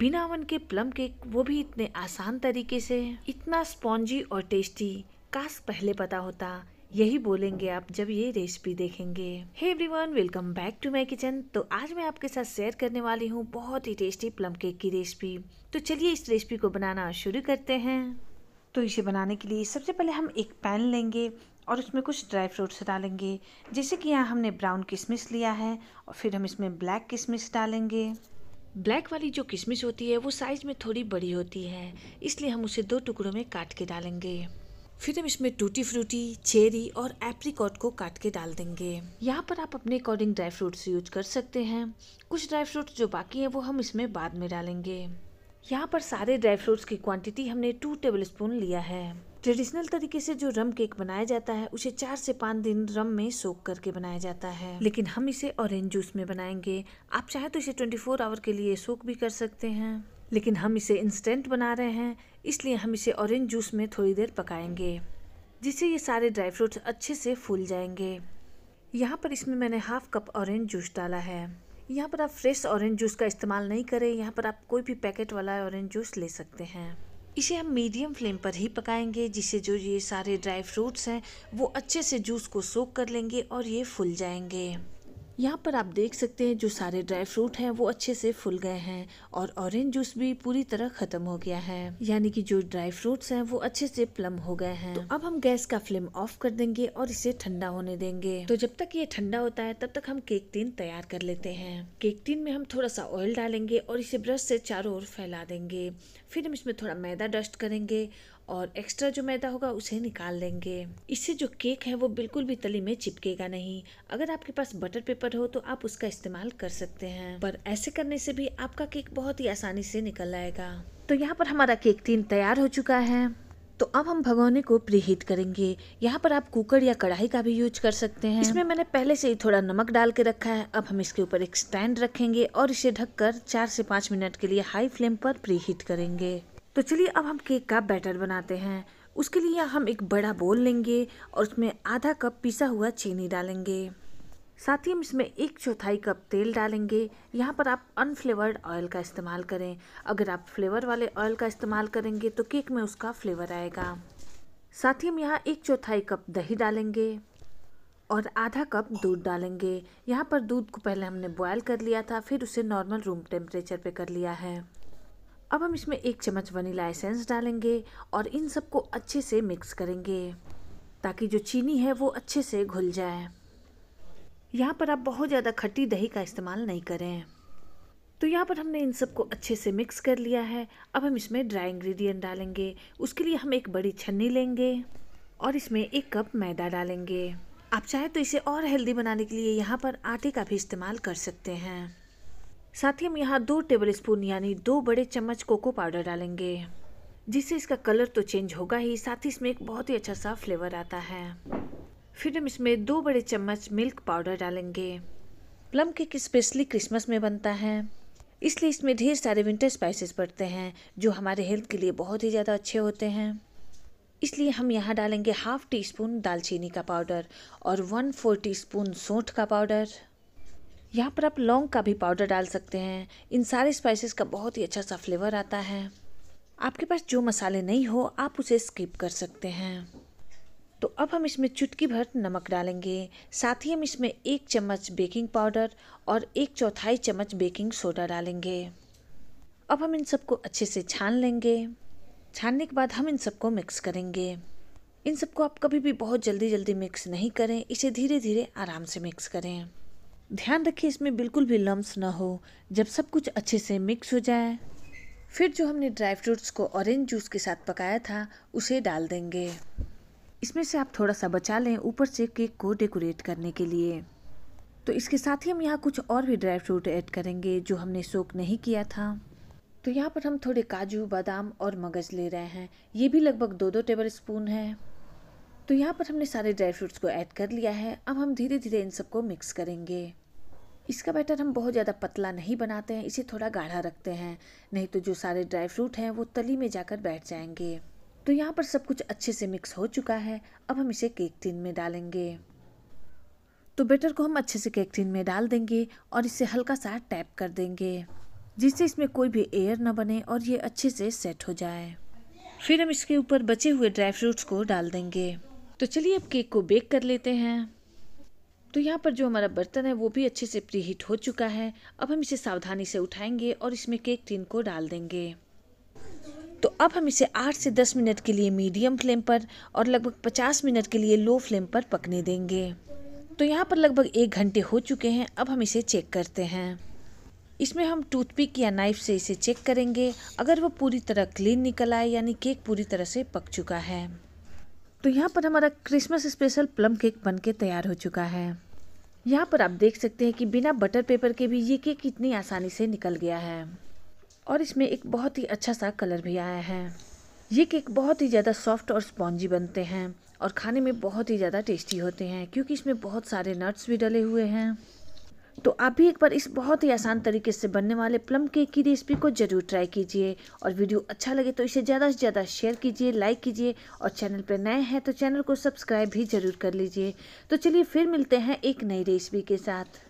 बिना वन के plum cake वो भी इतने आसान तरीके से इतना स्पॉन्जी और टेस्टी काश पहले पता होता यही बोलेंगे आप जब ये रेसिपी देखेंगे hey everyone welcome back to my kitchen तो आज मैं आपके साथ शेयर करने वाली हूँ बहुत ही टेस्टी प्लम केक की रेसिपी तो चलिए इस रेसिपी को बनाना शुरू करते हैं तो इसे बनाने के लिए सबसे पहले हम एक पैन लेंगे और उसमें कुछ ड्राई फ्रूट्स डालेंगे जैसे कि यहाँ हमने ब्राउन किशमिश लिया है और फिर हम इसमें ब्लैक किशमिश डालेंगे ब्लैक वाली जो किशमिश होती है वो साइज़ में थोड़ी बड़ी होती है इसलिए हम उसे दो टुकड़ों में काट के डालेंगे फिर हम इसमें टूटी फ्रूटी चेरी और एप्रिकॉट को काट के डाल देंगे यहाँ पर आप अपने अकॉर्डिंग ड्राई फ्रूट्स यूज कर सकते हैं कुछ ड्राई फ्रूट्स जो बाकी हैं वो हम इसमें बाद में डालेंगे यहाँ पर सारे ड्राई फ्रूट्स की क्वांटिटी हमने टू टेबल स्पून लिया है ट्रेडिशनल तरीके से जो रम केक बनाया जाता है उसे चार से पाँच दिन रम में सोक करके बनाया जाता है लेकिन हम इसे ऑरेंज जूस में बनाएंगे आप चाहे तो इसे 24 आवर के लिए सोक भी कर सकते हैं लेकिन हम इसे इंस्टेंट बना रहे हैं इसलिए हम इसे ऑरेंज जूस में थोड़ी देर पकाएंगे जिससे ये सारे ड्राई फ्रूट्स अच्छे से फूल जाएंगे यहाँ पर इसमें मैंने हाफ कप ऑरेंज जूस डाला है यहाँ पर आप फ्रेश ऑरेंज जूस का इस्तेमाल नहीं करें यहाँ पर आप कोई भी पैकेट वाला ऑरेंज जूस ले सकते हैं इसे हम मीडियम फ्लेम पर ही पकाएंगे जिससे जो ये सारे ड्राई फ्रूट्स हैं वो अच्छे से जूस को सोख कर लेंगे और ये फूल जाएंगे यहाँ पर आप देख सकते हैं जो सारे ड्राई फ्रूट हैं वो अच्छे से फूल गए हैं और ऑरेंज जूस भी पूरी तरह खत्म हो गया है यानी कि जो ड्राई फ्रूट्स हैं वो अच्छे से प्लम हो गए हैं तो अब हम गैस का फ्लेम ऑफ कर देंगे और इसे ठंडा होने देंगे तो जब तक ये ठंडा होता है तब तक हम केक टीन तैयार कर लेते हैं केक टीन में हम थोड़ा सा ऑयल डालेंगे और इसे ब्रश से चारों ओर फैला देंगे फिर हम इसमें थोड़ा मैदा डस्ट करेंगे और एक्स्ट्रा जो मैदा होगा उसे निकाल लेंगे इससे जो केक है वो बिल्कुल भी तली में चिपकेगा नहीं अगर आपके पास बटर पेपर हो तो आप उसका इस्तेमाल कर सकते हैं पर ऐसे करने से भी आपका केक बहुत ही आसानी से निकल आएगा तो यहाँ पर हमारा केक तीन तैयार हो चुका है तो अब हम भगोने को प्रीहीट करेंगे यहाँ पर आप कुकर या कढ़ाई का भी यूज कर सकते हैं इसमें मैंने पहले से ही थोड़ा नमक डाल के रखा है अब हम इसके ऊपर एक स्टैंड रखेंगे और इसे ढककर चार से पाँच मिनट के लिए हाई फ्लेम पर प्रीहीट करेंगे तो चलिए अब हम केक का बैटर बनाते हैं उसके लिए हम एक बड़ा बोल लेंगे और उसमें आधा कप पिसा हुआ चीनी डालेंगे साथ ही हम इसमें एक चौथाई कप तेल डालेंगे यहाँ पर आप अनफ्लेवर्ड ऑयल का इस्तेमाल करें अगर आप फ्लेवर वाले ऑयल का इस्तेमाल करेंगे तो केक में उसका फ्लेवर आएगा साथ ही हम यहाँ एक चौथाई कप दही डालेंगे और आधा कप दूध डालेंगे यहाँ पर दूध को पहले हमने बॉयल कर लिया था फिर उसे नॉर्मल रूम टेम्परेचर पर कर लिया है अब हम इसमें एक चम्मच वनीला एसेंस डालेंगे और इन सबको अच्छे से मिक्स करेंगे ताकि जो चीनी है वो अच्छे से घुल जाए यहाँ पर आप बहुत ज़्यादा खट्टी दही का इस्तेमाल नहीं करें तो यहाँ पर हमने इन सबको अच्छे से मिक्स कर लिया है अब हम इसमें ड्राई इंग्रेडिएंट डालेंगे उसके लिए हम एक बड़ी छन्नी लेंगे और इसमें एक कप मैदा डालेंगे आप चाहे तो इसे और हेल्दी बनाने के लिए यहाँ पर आटे का भी इस्तेमाल कर सकते हैं साथ ही हम यहाँ दो टेबल स्पून यानी दो बड़े चम्मच कोको पाउडर डालेंगे जिससे इसका कलर तो चेंज होगा ही साथ ही इसमें एक बहुत ही अच्छा सा फ्लेवर आता है फिर हम इसमें दो बड़े चम्मच मिल्क पाउडर डालेंगे प्लम केक स्पेशली क्रिसमस में बनता है इसलिए इसमें ढेर सारे विंटर स्पाइसेस पड़ते हैं जो हमारे हेल्थ के लिए बहुत ही ज़्यादा अच्छे होते हैं इसलिए हम यहाँ डालेंगे हाफ़ टी स्पून दालचीनी का पाउडर और वन फोर टी स्पून सोंठ का पाउडर यहाँ पर आप लौंग का भी पाउडर डाल सकते हैं इन सारे स्पाइसेस का बहुत ही अच्छा सा फ्लेवर आता है आपके पास जो मसाले नहीं हो आप उसे स्किप कर सकते हैं तो अब हम इसमें चुटकी भर नमक डालेंगे साथ ही हम इसमें एक चम्मच बेकिंग पाउडर और एक चौथाई चम्मच बेकिंग सोडा डालेंगे अब हम इन सबको अच्छे से छान लेंगे छानने के बाद हम इन सबको मिक्स करेंगे इन सबको आप कभी भी बहुत जल्दी जल्दी मिक्स नहीं करें इसे धीरे धीरे आराम से मिक्स करें ध्यान रखिए इसमें बिल्कुल भी लम्स ना हो जब सब कुछ अच्छे से मिक्स हो जाए फिर जो हमने ड्राई फ्रूट्स को ऑरेंज जूस के साथ पकाया था उसे डाल देंगे इसमें से आप थोड़ा सा बचा लें ऊपर से केक को डेकोरेट करने के लिए तो इसके साथ ही हम यहाँ कुछ और भी ड्राई फ्रूट ऐड करेंगे जो हमने सोक नहीं किया था तो यहाँ पर हम थोड़े काजू बादाम और मगज़ ले रहे हैं ये भी लगभग दो दो टेबल स्पून है तो यहाँ पर हमने सारे ड्राई फ्रूट्स को ऐड कर लिया है अब हम धीरे धीरे इन सबको मिक्स करेंगे इसका बैटर हम बहुत ज़्यादा पतला नहीं बनाते हैं इसे थोड़ा गाढ़ा रखते हैं नहीं तो जो सारे ड्राई फ्रूट हैं वो तली में जाकर बैठ जाएंगे तो यहाँ पर सब कुछ अच्छे से मिक्स हो चुका है अब हम इसे केक टिन में डालेंगे तो बैटर को हम अच्छे से केक टिन में डाल देंगे और इसे हल्का सा टैप कर देंगे जिससे इसमें कोई भी एयर ना बने और ये अच्छे से सेट हो जाए फिर हम इसके ऊपर बचे हुए ड्राई फ्रूट्स को डाल देंगे तो चलिए अब केक को बेक कर लेते हैं तो यहाँ पर जो हमारा बर्तन है वो भी अच्छे से प्री हीट हो चुका है अब हम इसे सावधानी से उठाएंगे और इसमें केक टिन को डाल देंगे तो अब हम इसे 8 से 10 मिनट के लिए मीडियम फ्लेम पर और लगभग 50 मिनट के लिए लो फ्लेम पर पकने देंगे तो यहाँ पर लगभग एक घंटे हो चुके हैं अब हम इसे चेक करते हैं इसमें हम टूथपिक या नाइफ से इसे चेक करेंगे अगर वो पूरी तरह क्लीन निकल आए यानी केक पूरी तरह से पक चुका है तो यहाँ पर हमारा क्रिसमस स्पेशल प्लम केक बन के तैयार हो चुका है यहाँ पर आप देख सकते हैं कि बिना बटर पेपर के भी ये केक इतनी आसानी से निकल गया है और इसमें एक बहुत ही अच्छा सा कलर भी आया है ये केक बहुत ही ज़्यादा सॉफ्ट और स्पॉन्जी बनते हैं और खाने में बहुत ही ज़्यादा टेस्टी होते हैं क्योंकि इसमें बहुत सारे नट्स भी डले हुए हैं तो आप भी एक बार इस बहुत ही आसान तरीके से बनने वाले प्लम केक की रेसिपी को ज़रूर ट्राई कीजिए और वीडियो अच्छा लगे तो इसे ज़्यादा से ज़्यादा शेयर कीजिए लाइक कीजिए और चैनल पर नए हैं तो चैनल को सब्सक्राइब भी ज़रूर कर लीजिए तो चलिए फिर मिलते हैं एक नई रेसिपी के साथ